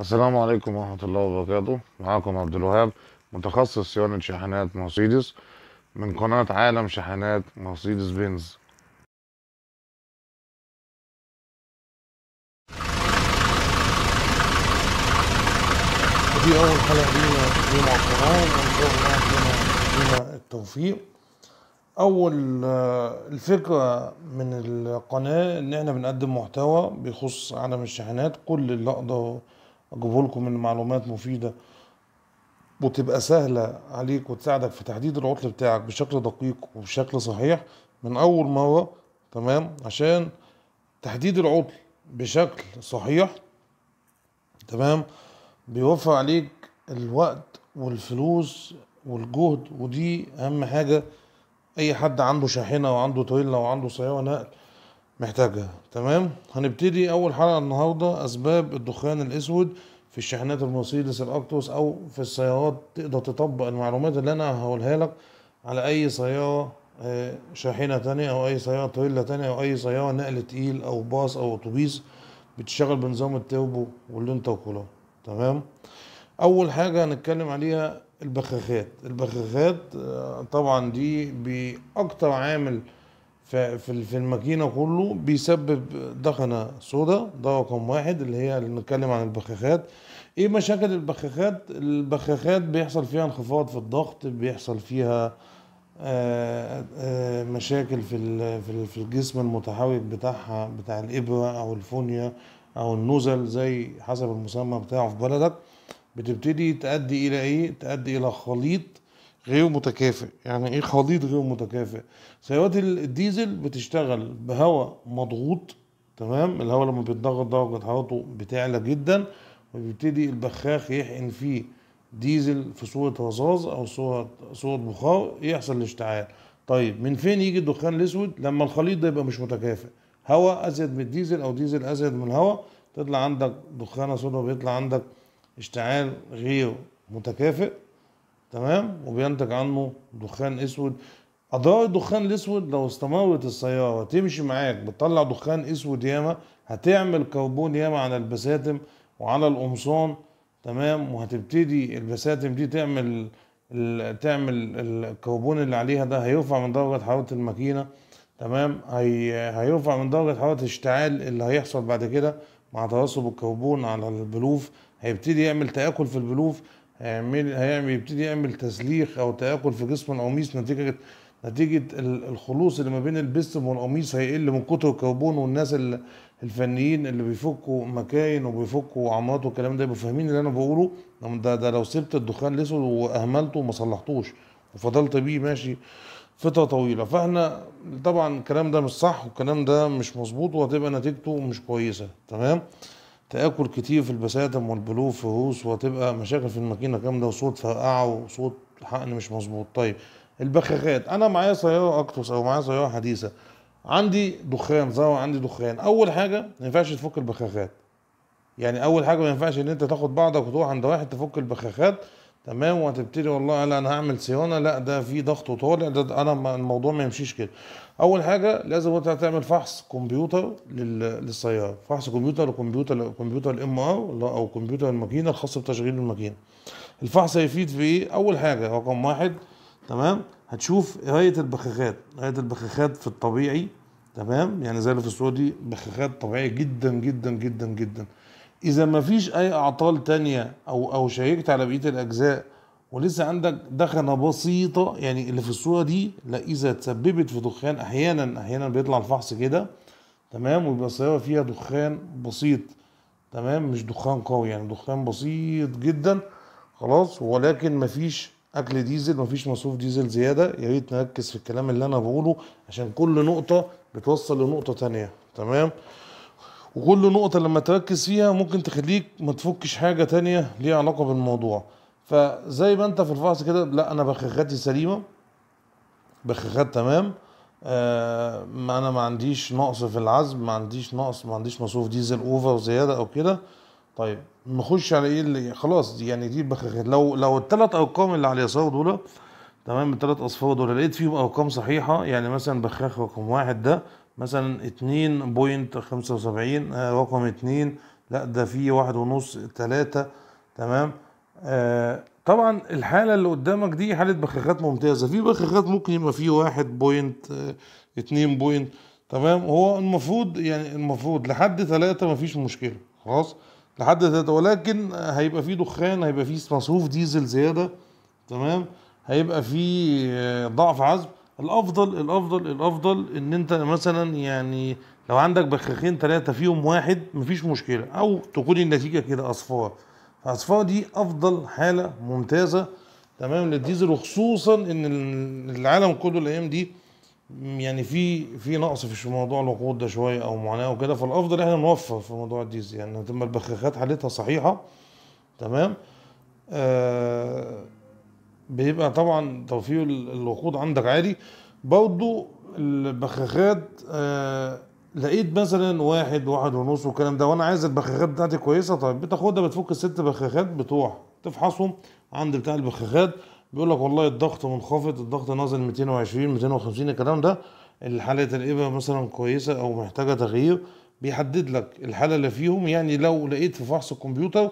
السلام عليكم ورحمة الله وبركاته معاكم عبد الوهاب متخصص صيانة شاحنات مرسيدس من قناة عالم شاحنات مرسيدس بنز دي أول حلقة لينا اليوم على القناة وإن شاء الله ربنا التوفيق أول آه، الفكرة من القناة إن إحنا بنقدم محتوى بيخص عالم الشاحنات كل اللي أقدر اجيبه لكم من معلومات مفيده وتبقى سهله عليك وتساعدك في تحديد العطل بتاعك بشكل دقيق وبشكل صحيح من اول مره تمام عشان تحديد العطل بشكل صحيح تمام بيوفر عليك الوقت والفلوس والجهد ودي اهم حاجه اي حد عنده شاحنه وعنده تويلا وعنده سياره نقل محتاجها تمام هنبتدي اول حلقه النهارده اسباب الدخان الاسود في الشاحنات المرسيدس الاكتوس او في السيارات تقدر تطبق المعلومات اللي انا هقولها لك على اي سياره آه، شاحنه تانية او اي سياره تريلا تانية او اي سياره نقل تقيل او باص او اتوبيس بتشتغل بنظام التوبو انت والانتركولار تمام اول حاجه هنتكلم عليها البخاخات البخاخات آه، طبعا دي باكتر عامل في في الماكينة كله بيسبب دخنة سوداء ده رقم واحد اللي هي اللي بنتكلم عن البخاخات ايه مشاكل البخاخات البخاخات بيحصل فيها انخفاض في الضغط بيحصل فيها آه، آه، مشاكل في في الجسم المتحرك بتاعها بتاع الابره او الفونيا او النزل زي حسب المسمى بتاعه في بلدك بتبتدي تؤدي الى ايه تؤدي الى خليط غير متكافئ يعني ايه خليط غير متكافئ سيارات الديزل بتشتغل بهواء مضغوط تمام الهواء لما بيتضغط درجة حرارته بتعلى جدا وبيبتدي البخاخ يحقن فيه ديزل في صورة رصاص او صورة صورة بخار يحصل الاشتعال طيب من فين يجي الدخان الاسود لما الخليط ده يبقى مش متكافئ هواء ازيد من الديزل او ديزل ازيد من الهواء تطلع عندك دخانه سودا بيطلع عندك اشتعال غير متكافئ تمام وبينتج عنه دخان اسود اضرار الدخان الاسود لو استمرت السياره تمشي معاك بتطلع دخان اسود ياما هتعمل كربون ياما على البساتم وعلى القمصان تمام وهتبتدي البساتم دي تعمل تعمل الكربون اللي عليها ده هيرفع من درجه حراره الماكينه تمام هي هيرفع من درجه حراره الاشتعال اللي هيحصل بعد كده مع ترسب الكربون على البلوف هيبتدي يعمل تاكل في البلوف هيعمل هيعمل يبتدي يعمل تسليخ او تاكل في جسم القميص نتيجه نتيجه الخلوص اللي ما بين البستم والقميص هيقل من كتر الكربون والناس الفنيين اللي بيفكوا مكاين وبيفكوا عمارات والكلام ده يبقوا فاهمين اللي انا بقوله نعم، ده, ده لو سبت الدخان الاسود واهملته وما صلحتوش وفضلت بيه ماشي فتره طويله فاحنا طبعا الكلام ده مش صح والكلام ده مش مظبوط وهتبقى نتيجته مش كويسه تمام تاكل كتير في البساتم والبلوف فهوس وتبقى مشاكل في الماكينه ده وصوت فقعه وصوت حقن مش مظبوط طيب البخاخات انا معايا سياره اكتوس او معايا سياره حديثه عندي دخان زو عندي دخان اول حاجه ما ينفعش تفك البخاخات يعني اول حاجه ما ينفعش ان انت تاخد بعضك وتروح عند واحد تفك البخاخات تمام وهتبتدي والله لا انا هعمل صيانه لا ده في ضغط طالع ده انا الموضوع ما يمشيش كده اول حاجه لازم انت تعمل فحص كمبيوتر للسياره فحص كمبيوتر وكمبيوتر كمبيوتر الام ار او كمبيوتر الماكينه الخاص بتشغيل الماكينه الفحص هيفيد في ايه اول حاجه رقم واحد تمام هتشوف قرايه البخاخات قرايه البخاخات في الطبيعي تمام يعني زي اللي في الصوره دي بخاخات طبيعيه جدا جدا جدا جدا اذا ما فيش اي اعطال تانية او او شيكت على بقيه الاجزاء ولسه عندك دخنه بسيطه يعني اللي في الصوره دي لا اذا تسببت في دخان احيانا احيانا بيطلع الفحص كده تمام ويبقى الصياغه فيها دخان بسيط تمام مش دخان قوي يعني دخان بسيط جدا خلاص ولكن مفيش اكل ديزل مفيش مصروف ديزل زياده يا ريت نركز في الكلام اللي انا بقوله عشان كل نقطه بتوصل لنقطه تانية تمام وكل نقطة لما تركز فيها ممكن تخليك ما تفكش حاجة تانية ليها علاقة بالموضوع فزي ما انت في الفحص كده لا انا بخاخاتي سليمة بخاخات تمام ما آه، انا ما عنديش نقص في العزم ما عنديش نقص ما عنديش مصروف ديزل اوفر زيادة او كده طيب نخش على ايه اللي خلاص دي يعني دي بخاخات لو لو التلات ارقام اللي على اليسار دول تمام التلات اصفار دول لقيت فيهم ارقام صحيحه يعني مثلا بخاخ رقم واحد ده مثلا 2.75 آه، رقم 2 لا ده في واحد ونص 3 تمام آه طبعا الحالة اللي قدامك دي حالة بخاخات ممتازة في بخاخات ممكن يبقى فيه واحد بوينت آه اتنين بوينت تمام هو المفروض يعني المفروض لحد ثلاثة مفيش مشكلة خلاص لحد ثلاثة ولكن هيبقى فيه دخان هيبقى فيه مصروف ديزل زيادة تمام هيبقى فيه آه، ضعف عزم الافضل الافضل الافضل ان انت مثلا يعني لو عندك بخاخين ثلاثه فيهم واحد مفيش مشكله او تكون النتيجه كده اصفار فاصفار دي افضل حاله ممتازه تمام للديزل وخصوصا ان العالم كله الايام دي يعني في في نقص في موضوع الوقود ده شويه او معاناه وكده فالافضل احنا نوفر في موضوع الديزل يعني تبقى البخاخات حالتها صحيحه تمام آه بيبقى طبعا توفير الوقود عندك عالي برضه البخاخات آه لقيت مثلا واحد واحد ونص والكلام ده وانا عايز البخاخات بتاعتي كويسه طيب بتاخدها بتفك الست بخاخات بتروح تفحصهم عند بتاع البخاخات بيقول لك والله الضغط منخفض الضغط نازل 220 250 الكلام ده الحاله الابره مثلا كويسه او محتاجه تغيير بيحدد لك الحاله اللي فيهم يعني لو لقيت في فحص الكمبيوتر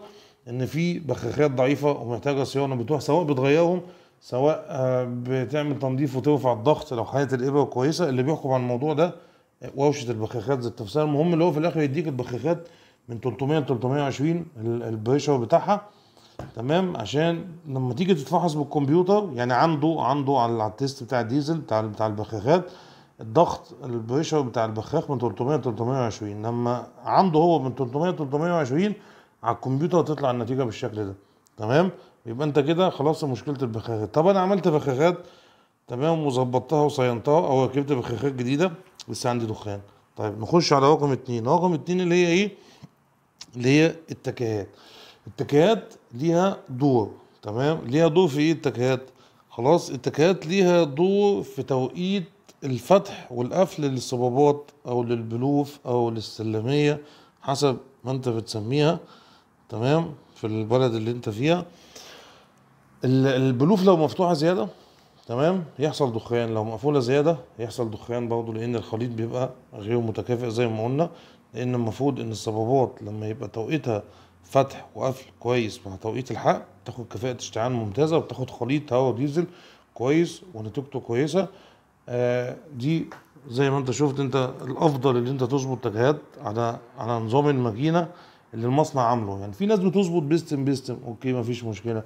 ان في بخاخات ضعيفه ومحتاجه صيانه بتروح سواء بتغيرهم سواء آه، بتعمل تنظيف وترفع الضغط لو حاله الابره كويسه اللي بيحكم على الموضوع ده ورشه البخاخات ذات نفسها المهم اللي هو في الاخر يديك البخاخات من 300 ل 320 البريشر بتاعها تمام عشان لما تيجي تتفحص بالكمبيوتر يعني عنده عنده على التيست بتاع الديزل بتاع بتاع البخاخات الضغط البريشر بتاع البخاخ من 300 ل 320 لما عنده هو من 300 ل 320 على الكمبيوتر وتطلع النتيجه بالشكل ده تمام يبقى انت كده خلاص مشكله البخاخات طب انا عملت بخاخات تمام وظبطتها وصينتها او ركبت بخاخات جديده لسه عندي دخان طيب نخش على رقم اتنين رقم اتنين اللي هي ايه اللي هي التكهات التكهات ليها دور تمام ليها دور في ايه التكهات خلاص التكهات ليها دور في توقيت الفتح والقفل للصبابات او للبلوف او للسلميه حسب ما انت بتسميها تمام في البلد اللي انت فيها البلوف لو مفتوحه زياده تمام يحصل دخان لو مقفوله زياده يحصل دخان برضو لان الخليط بيبقى غير متكافئ زي ما قلنا لان المفروض ان الصبابات لما يبقى توقيتها فتح وقفل كويس مع توقيت الحق تاخد كفاءه اشتعال ممتازه وبتاخد خليط هواء ديزل كويس ونتيجته كويسه آه دي زي ما انت شفت انت الافضل ان انت تظبط تجهاد على على نظام الماكينه اللي المصنع عامله يعني في ناس بتظبط بيستم بيستم اوكي مفيش مشكله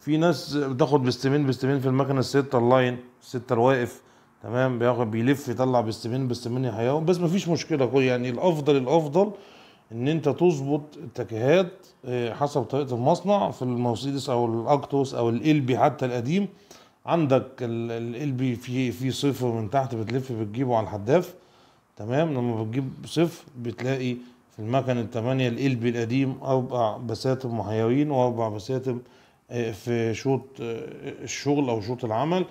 في ناس بتاخد بيستمين بيستمين في المكنه الستة اللاين الستة الواقف تمام بياخد بيلف يطلع بيستمين بيستمين يحياهم بس مفيش مشكله يعني الافضل الافضل ان انت تظبط التكهات آه، حسب طريقه المصنع في المرسيدس او الاكتوس او الالبي حتى القديم عندك الالبي في في صفر من تحت بتلف بتجيبه على الحداف تمام لما بتجيب صفر بتلاقي في المكن الثمانية القلبي القديم أربع بساتم محيوين وأربع بساتم آه، في شوط آه، الشغل أو شوط العمل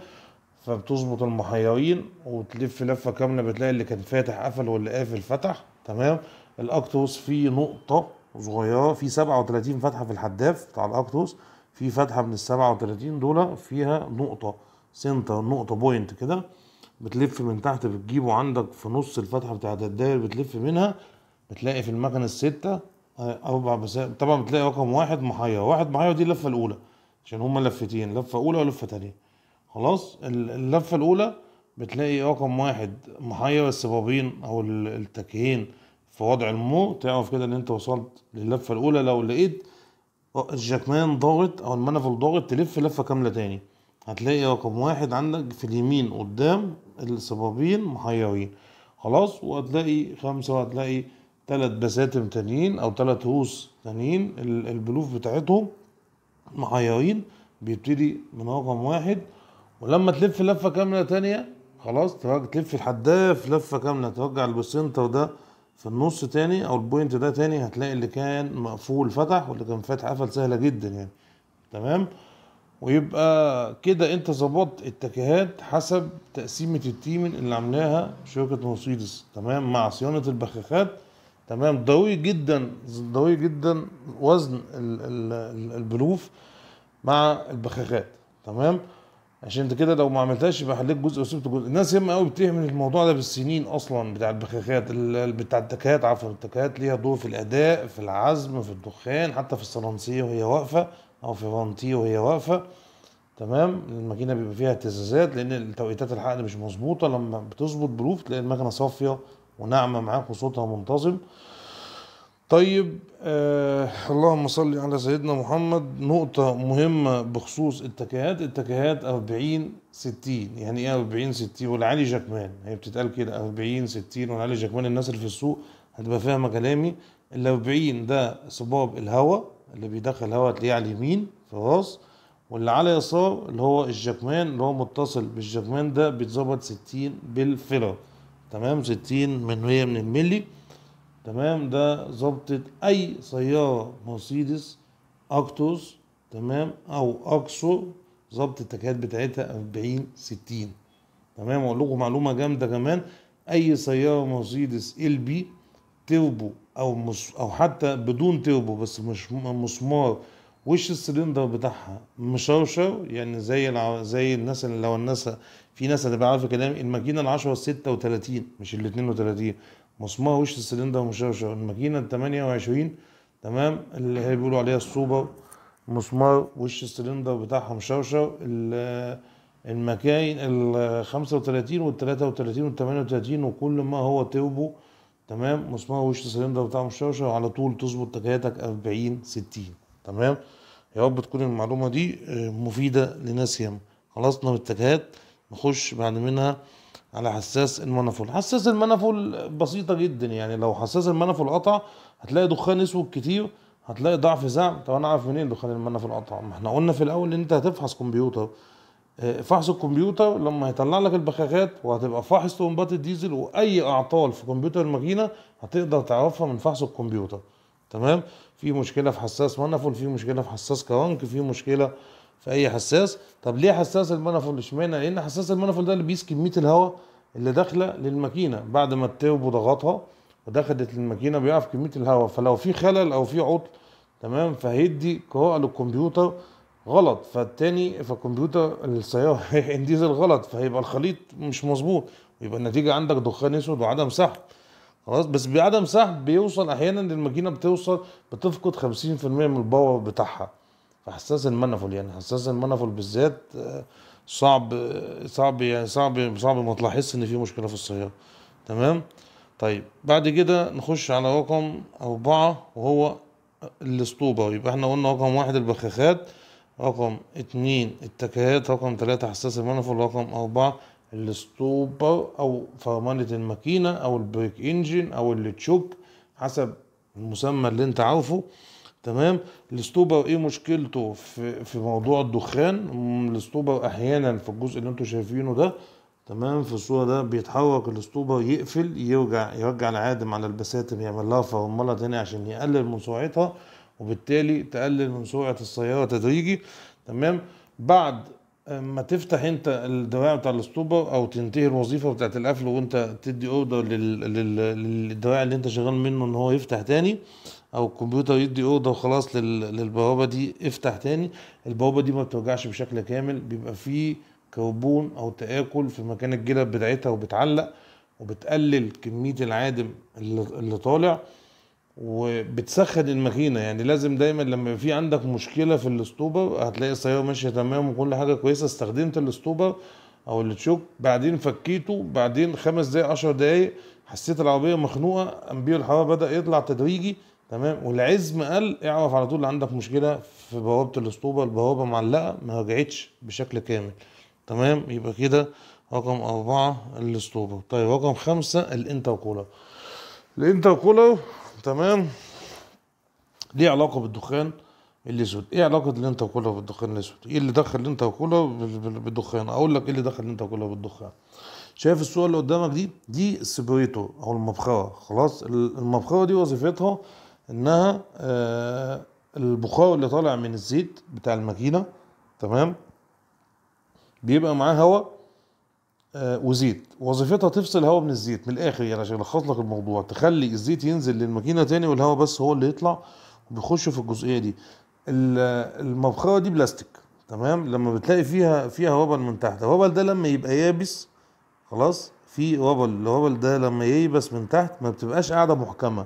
فبتظبط المحيرين وتلف لفه كامله بتلاقي اللي كان فاتح قفل واللي قافل فتح تمام الاكتوس فيه نقطه صغيره في وتلاتين فتحه في الحداف بتاع الاكتوس في فتحه من السبعة وتلاتين دول فيها نقطه سنتر نقطه بوينت كده بتلف من تحت بتجيبه عندك في نص الفتحه بتاعت الداير بتلف منها بتلاقي في المكنة الستة آه، أربع مسائل طبعا بتلاقي رقم واحد محيرة واحد محيرة دي اللفة الأولى عشان هما لفتين لفة أولى ولفة تانية خلاص اللفة الأولى بتلاقي رقم واحد محير السبابين أو التكهين في وضع المو تعرف كده إن أنت وصلت للفة الأولى لو لقيت الجاكمان ضاغط أو المنفل ضاغط تلف لفة كاملة تاني هتلاقي رقم واحد عندك في اليمين قدام السبابين محيرين خلاص وهتلاقي خمسة وهتلاقي ثلاث بساتم تانيين او ثلاث هوس تانيين البلوف بتاعتهم معيرين بيبتدي من رقم واحد ولما تلف لفه كامله تانية خلاص تلف الحداف لفه كامله ترجع البسنتر ده في النص تاني او البوينت ده تاني هتلاقي اللي كان مقفول فتح واللي كان فاتح قفل سهله جدا يعني تمام ويبقى كده انت ظبطت التكهات حسب تقسيمه التيمن اللي عاملاها شركه مرسيدس تمام مع صيانه البخاخات تمام ضروري جدا ضروري جدا وزن البلوف مع البخاخات تمام عشان انت كده لو ما عملتهاش يبقى حليت جزء وسبت جزء الناس ياما قوي بتهمل الموضوع ده بالسنين اصلا بتاع البخاخات بتاع التكات عفوا التكات ليها دور في الاداء في العزم في الدخان حتى في الصرنسيه وهي واقفه او في فانتي وهي واقفه تمام الماكينه بيبقى فيها اهتزازات لان توقيتات الحقن مش مظبوطه لما بتظبط بلوف تلاقي الماكينه صافيه وناعمة معاك وصوتها منتظم طيب آه اللهم صل على سيدنا محمد نقطة مهمة بخصوص التكهات التكهات 40 60 يعني ايه 40 60 والعلي جاكمان هي بتتقال كده 40 60 والعلي جاكمان الناس اللي في السوق هتبقى فاهمة كلامي ال 40 ده صباب الهواء اللي بيدخل الهواء تلاقيه على اليمين خلاص واللي على يسار اللي هو الجاكمان اللي هو متصل بالجاكمان ده بيتظبط 60 بالفيلر تمام 60 من مية من الملي تمام ده ظبطت اي سيارة مرسيدس اكتوس تمام او اكسو ظبط التكات بتاعتها 40 60 تمام اقول لكم معلومة جامدة كمان اي سيارة مرسيدس ال بي تربو او مص او حتى بدون تربو بس مش مسمار وش السلندر بتاعها مشوشو يعني زي الع... زي الناس اللي لو الناس في ناس هتبقى عارفه كلامي الماكينه ال 10 36 مش ال 32 مسمار وش السلندر مشوشو الماكينه ال 28 تمام اللي هي بيقولوا عليها السوبر مسمار وش السلندر بتاعها مشوشو المكاين ال 35 وال 33 وال 38 وكل ما هو توبو تمام مسمار وش السلندر بتاعه مشوشو على طول تظبط تكياتك 40 60 تمام يا رب تكون المعلومه دي آه، مفيده لناس يم خلصنا من الاتجاهات نخش بعد منها على حساس المنفول حساس المنفول بسيطه جدا يعني لو حساس المنفول قطع هتلاقي دخان اسود كتير هتلاقي ضعف زعم طب انا اعرف منين دخان المنفول قطع ما احنا قلنا في الاول ان انت هتفحص كمبيوتر آه، فحص الكمبيوتر لما هيطلع لك البخاخات وهتبقى فاحص طرمبات الديزل واي اعطال في كمبيوتر الماكينه هتقدر تعرفها من فحص الكمبيوتر تمام في مشكله في حساس منفول في مشكله في حساس كرنك في مشكله في اي حساس طب ليه حساس المنفول اشمعنى لان حساس المنفول ده اللي بيقيس كميه الهواء اللي داخله للماكينه بعد ما التربو ضغطها ودخلت الماكينه بيعرف كميه الهواء فلو في خلل او في عطل تمام فهيدي قراءه للكمبيوتر غلط فالتاني فالكمبيوتر السيارة ديزل غلط فهيبقى الخليط مش مظبوط ويبقى النتيجة عندك دخان اسود وعدم سحب خلاص بس بعدم سحب بيوصل احيانا للماكينه بتوصل بتفقد 50% من الباور بتاعها فحساس المنفل يعني حساس المنفل بالذات آه، صعب آه، صعب يعني صعب صعب ما تلاحظش ان في مشكله في السياره تمام طيب بعد كده نخش على رقم أربعة وهو الاسطوبة يبقى احنا قلنا رقم واحد البخاخات رقم اتنين التكهات رقم تلاتة حساس المنفل رقم أربعة الستوبر او فرمله الماكينه او البريك انجن او التشوك حسب المسمى اللي انت عارفه تمام الاستوبر ايه مشكلته في, في موضوع الدخان الاستوبر احيانا في الجزء اللي انتم شايفينه ده تمام في الصوره ده بيتحرك الاستوبر يقفل يرجع يرجع العادم على البساتم يعمل لها فرمله تاني عشان يقلل من سرعتها وبالتالي تقلل من سرعه السياره تدريجي تمام بعد ما تفتح انت الدواعي بتاع الاسطوبه او تنتهي الوظيفه بتاعت القفل وانت تدي اوضه للدواعي اللي انت شغال منه ان هو يفتح تاني او الكمبيوتر يدي اوضه وخلاص للبوابه دي افتح تاني البوابه دي ما بتوجعش بشكل كامل بيبقى فيه كربون او تاكل في مكان الجلب بتاعتها وبتعلق وبتقلل كميه العادم اللي طالع وبتسخن الماكينه يعني لازم دايما لما في عندك مشكله في الاسطوبه هتلاقي السياره ماشيه تمام وكل حاجه كويسه استخدمت الاسطوبه او التشوك بعدين فكيته بعدين خمس دقايق 10 دقايق حسيت العربيه مخنوقه امبير الحراره بدا يطلع تدريجي تمام والعزم قل اعرف على طول عندك مشكله في بوابه الاسطوبه البوابه معلقه ما رجعتش بشكل كامل تمام يبقى كده رقم أربعة الاسطوبة طيب رقم خمسة الانتر كولر الانتر كولر تمام ليه علاقه بالدخان الاسود ايه علاقه اللي انت تاكلها بالدخان الاسود ايه اللي دخل اللي انت تاكلها بالدخان اقول لك ايه اللي دخل اللي انت تاكلها بالدخان شايف الصوره اللي قدامك دي دي السبريتو او المبخره خلاص المبخره دي وظيفتها انها آه البخار اللي طالع من الزيت بتاع الماكينه تمام بيبقى معاه هواء آه، وزيت وظيفتها تفصل الهواء من الزيت من الاخر يعني عشان الخص لك الموضوع تخلي الزيت ينزل للماكينه تاني والهواء بس هو اللي يطلع وبيخش في الجزئيه دي المبخره دي بلاستيك تمام لما بتلاقي فيها فيها وبل من تحت الوبل ده لما يبقى يابس خلاص في وبل الوبل ده لما ييبس من تحت ما بتبقاش قاعده محكمه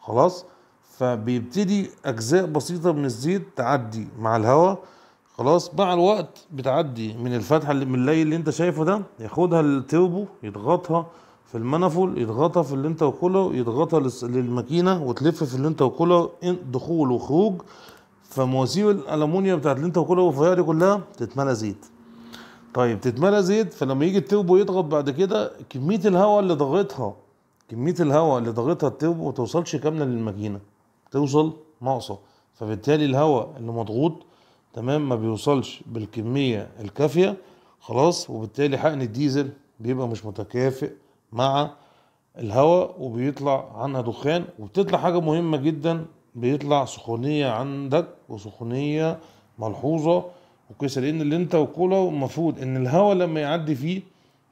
خلاص فبيبتدي اجزاء بسيطه من الزيت تعدي مع الهواء خلاص مع الوقت بتعدي من الفتحه اللي من الليل اللي انت شايفه ده ياخدها التوبو يضغطها في المنفول يضغطها في اللي انت وكله يضغطها للماكينه وتلف في اللي انت وكله دخول وخروج فمواسير الالومنيوم بتاعت اللي انت وكله والرفيعه دي كلها تتملى زيت طيب تتملى زيت فلما يجي التوبو يضغط بعد كده كميه الهواء اللي ضغطها كميه الهواء اللي ضغطها التوبو ما توصلش كامله للماكينه توصل ناقصه فبالتالي الهواء اللي مضغوط تمام ما بيوصلش بالكمية الكافية خلاص وبالتالي حقن الديزل بيبقى مش متكافئ مع الهواء وبيطلع عنها دخان وبتطلع حاجة مهمة جدا بيطلع سخونية عندك وسخونية ملحوظة وكويسة لأن اللي انت وكولا المفروض ان الهواء لما يعدي فيه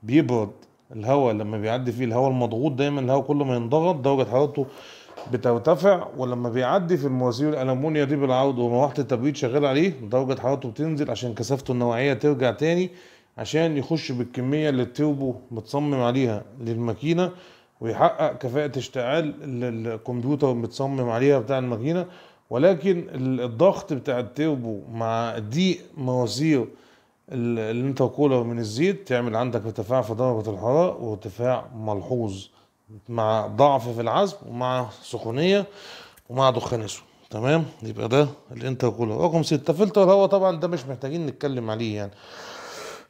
بيبرد الهواء لما بيعدي فيه الهواء المضغوط دايما الهواء كل ما ينضغط درجة حرارته بترتفع ولما بيعدي في المواسير الالومنيا دي بالعرض ومروحه التبريد شغال عليه درجه حرارته بتنزل عشان كثافته النوعيه ترجع تاني عشان يخش بالكميه اللي التربو متصمم عليها للماكينه ويحقق كفاءه اشتعال الكمبيوتر متصمم عليها بتاع الماكينه ولكن الضغط بتاع التربو مع ضيق مواسير الانتركولر من الزيت تعمل عندك ارتفاع في درجه الحراره وارتفاع ملحوظ مع ضعف في العزم ومع سخونيه ومع دخان اسود تمام يبقى ده اللي انت هقوله رقم ستة فلتر الهواء طبعا ده مش محتاجين نتكلم عليه يعني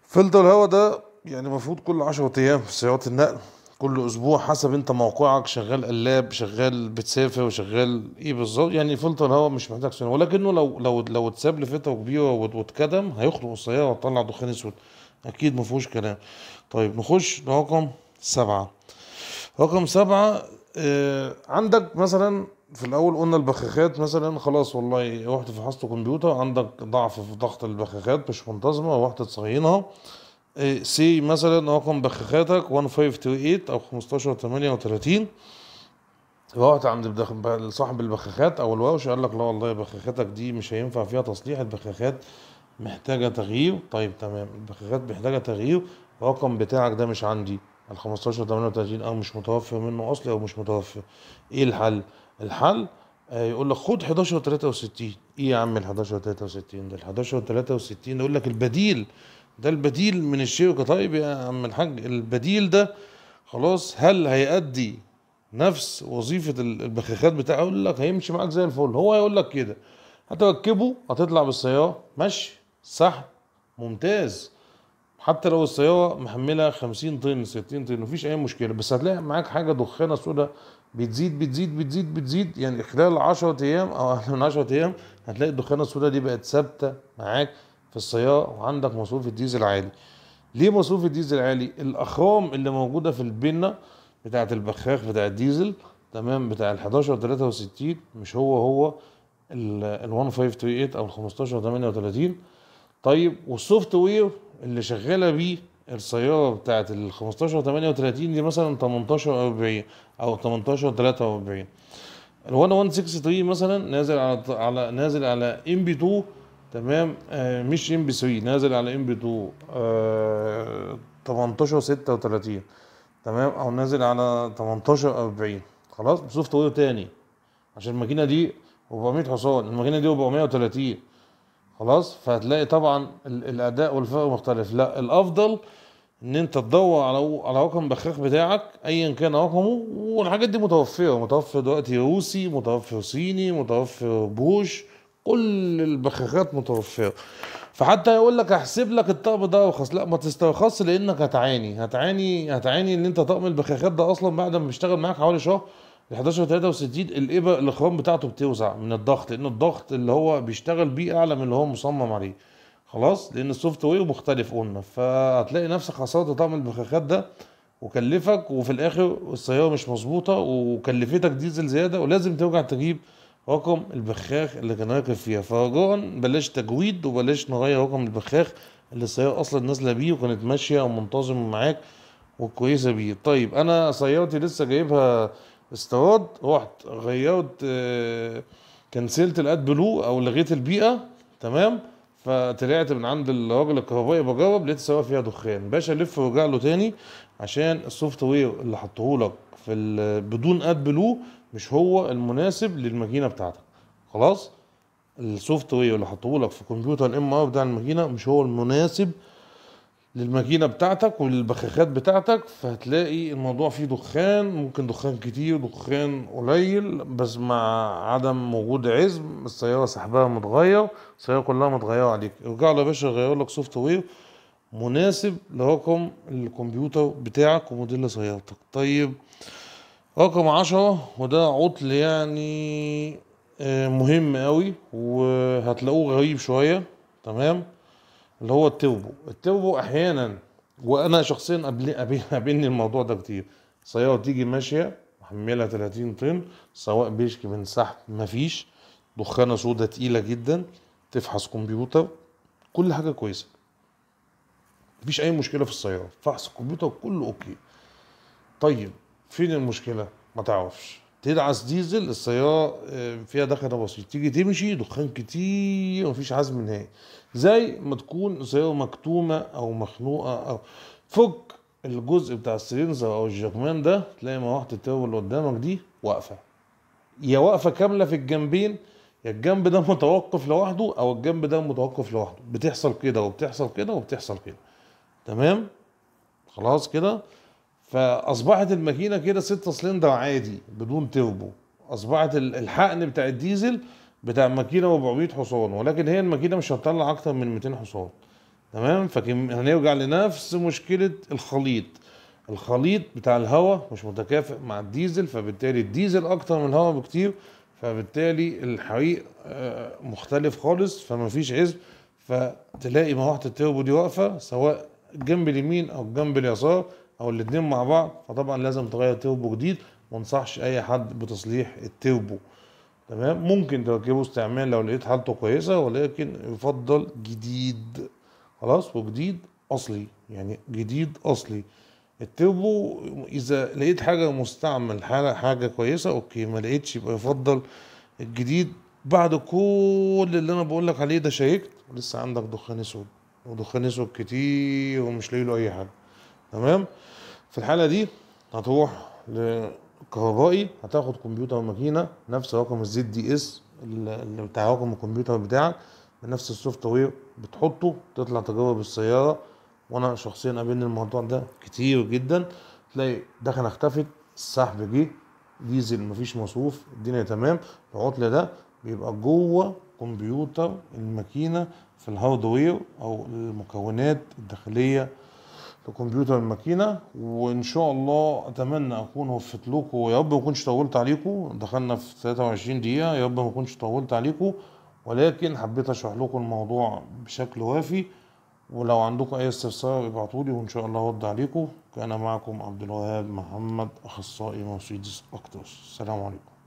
فلتر الهواء ده يعني المفروض كل 10 ايام في سيارات النقل كل اسبوع حسب انت موقعك شغال قلاب شغال بتسافر وشغال ايه بالظبط يعني فلتر الهواء مش محتاج سنه ولكنه لو لو لو اتساب لفتره كبيره واتكدم هيخلق السياره وتطلع دخان اسود اكيد ما فيهوش كلام طيب نخش لرقم سبعة رقم سبعة آه، عندك مثلا في الاول قلنا البخاخات مثلا خلاص والله رحت فحصت كمبيوتر عندك ضعف في ضغط البخاخات مش منتظمه رحت تصينها سي آه، مثلا رقم بخاخاتك 1538 او 1538 رحت عند صاحب البخاخات او الورش قال لك لا والله بخاخاتك دي مش هينفع فيها تصليح البخاخات محتاجه تغيير طيب تمام البخاخات محتاجه تغيير الرقم بتاعك ده مش عندي ال 15 38 اه مش متوفي منه اصلي او مش متوفي ايه الحل الحل آه، يقول لك خد 11 63 ايه يا عم ال 11 63 ده ال 11 63 يقول لك البديل ده البديل من الشركه طيب يا عم الحاج البديل ده خلاص هل هيأدي نفس وظيفه البخاخات بتاعه يقول لك هيمشي معاك زي الفل هو هيقول لك كده هتركبه هتطلع بالسياره ماشي سحب ممتاز حتى لو السياره محمله 50 طن 60 طن مفيش اي مشكله بس هتلاقي معاك حاجه دخانه سوداء بتزيد بتزيد بتزيد بتزيد يعني خلال 10 ايام او اقل من 10 ايام هتلاقي الدخانه السوداء دي بقت ثابته معاك في الصياغه وعندك مصروف الديزل عالي ليه مصروف الديزل عالي الاخرام اللي موجوده في البنه بتاعه البخاخ بتاع الديزل تمام بتاع ال 11 63 مش هو هو ال 1538 او ال 15 38 طيب والسوفت وير اللي شغاله بيه السياره بتاعت ال 15 38 دي مثلا 18 40 او 18 43 ال 1163 مثلا نازل على على نازل على ام بي 2 تمام آه مش ام بي 3 نازل على ام بي 2 18 36 تمام او نازل على 18 40 خلاص سوفت وير تاني عشان الماكينه دي 400 حصان الماكينه دي 430 خلاص فهتلاقي طبعا الاداء والفرق مختلف لا الافضل ان انت تدور على على رقم بخاخ بتاعك ايا كان رقمه والحاجات دي متوفره متوفر دلوقتي روسي متوفر صيني متوفر بوش كل البخاخات متوفره فحتى يقول لك احسب لك الطقم ده ارخص لا ما تسترخصش لانك هتعاني هتعاني هتعاني ان انت طقم البخاخات ده اصلا بعد ما بيشتغل معاك حوالي شهر ال 11 63 الابر الاخوان بتاعته بتوسع من الضغط لان الضغط اللي هو بيشتغل بيه اعلى من اللي هو مصمم عليه خلاص لان السوفت وير مختلف قلنا فهتلاقي نفسك حصلت طعم البخاخات ده وكلفك وفي الاخر السياره مش مظبوطه وكلفتك ديزل زياده ولازم ترجع تجيب رقم البخاخ اللي كان راكب فيها فرجاء بلاش تجويد وبلاش نغير رقم البخاخ اللي السياره اصلا نازله بيه وكانت ماشيه ومنتظمه معاك وكويسه بيه طيب انا سيارتي لسه جايبها استورد رحت غيرت كنسلت آه، الاد بلو او لغيت البيئه تمام فطلعت من عند الراجل الكهربائي بجرب لقيت السواق فيها دخان باشا لف ورجع له تاني عشان السوفت وير اللي حطهولك في بدون اد بلو مش هو المناسب للماكينه بتاعتك خلاص السوفت وير اللي حطهولك في كمبيوتر الام ار بتاع الماكينه مش هو المناسب للماكينه بتاعتك وللبخاخات بتاعتك فهتلاقي الموضوع فيه دخان ممكن دخان كتير دخان قليل بس مع عدم وجود عزم السياره سحبها متغير السياره كلها متغيره عليك ارجع له يا باشا غير لك سوفت وير مناسب لرقم الكمبيوتر بتاعك وموديل سيارتك طيب رقم عشرة وده عطل يعني آه، مهم قوي وهتلاقوه غريب شويه تمام اللي هو التربو التربو احيانا وانا شخصيا قابلني الموضوع ده كتير سياره تيجي ماشيه محمله 30 طن سواء بيشكي من سحب مفيش دخانه سودة تقيله جدا تفحص كمبيوتر كل حاجه كويسه مفيش اي مشكله في السياره فحص الكمبيوتر كله اوكي طيب فين المشكله ما تعرفش تدعس ديزل السيارة آه، فيها دخنة بسيط تيجي تمشي دخان كتير ومفيش عزم نهائي زي ما تكون السياره مكتومة أو مخنوقة أو فك الجزء بتاع السلنزر أو الجرمان ده تلاقي مروحة التربو اللي قدامك دي واقفة يا واقفة كاملة في الجنبين يا الجنب ده متوقف لوحده أو الجنب ده متوقف لوحده بتحصل كده وبتحصل كده وبتحصل كده تمام خلاص كده فاصبحت الماكينه كده 6 سلندر عادي بدون تربو اصبحت الحقن بتاع الديزل بتاع الماكينه 400 حصان ولكن هي الماكينه مش هتطلع اكتر من 200 حصان تمام هنرجع لنفس مشكله الخليط الخليط بتاع الهواء مش متكافئ مع الديزل فبالتالي الديزل اكتر من الهواء بكتير فبالتالي الحريق آه، مختلف خالص فمفيش عزم فتلاقي مروحه التربو دي واقفه سواء الجنب اليمين او الجنب اليسار او الاتنين مع بعض فطبعا لازم تغير توبو جديد ما انصحش اي حد بتصليح التوبو تمام ممكن تركبه استعمال لو لقيت حالته كويسه ولكن يفضل جديد خلاص وجديد اصلي يعني جديد اصلي التوبو اذا لقيت حاجه مستعمل حاجه حاجه كويسه اوكي ما لقيتش يبقى يفضل الجديد بعد كل اللي انا بقول لك عليه ده شيكت لسه عندك دخان اسود ودخان اسود كتير ومش لاقي له اي حاجه تمام في الحاله دي هتروح لكهربائي هتاخد كمبيوتر وماكينه نفس رقم الزد دي اس اللي بتاع رقم الكمبيوتر بتاعك بنفس السوفت وير بتحطه تطلع تجرب السياره وانا شخصيا قابلني الموضوع ده كتير جدا تلاقي دخل اختفت السحب جه ديزل مفيش مصروف الدنيا تمام العطل ده بيبقى جوه كمبيوتر الماكينه في الهاردوير او المكونات الداخليه لكمبيوتر الماكينه وان شاء الله اتمنى اكون وفيت لكم ويا رب ما اكونش طولت عليكم دخلنا في 23 دقيقه يا رب ما اكونش طولت عليكم ولكن حبيت اشرح لكم الموضوع بشكل وافي ولو عندكم اي استفسار ابعتوا لي وان شاء الله ارد عليكم كان معكم عبد الوهاب محمد اخصائي مرسيدس اكتوس السلام عليكم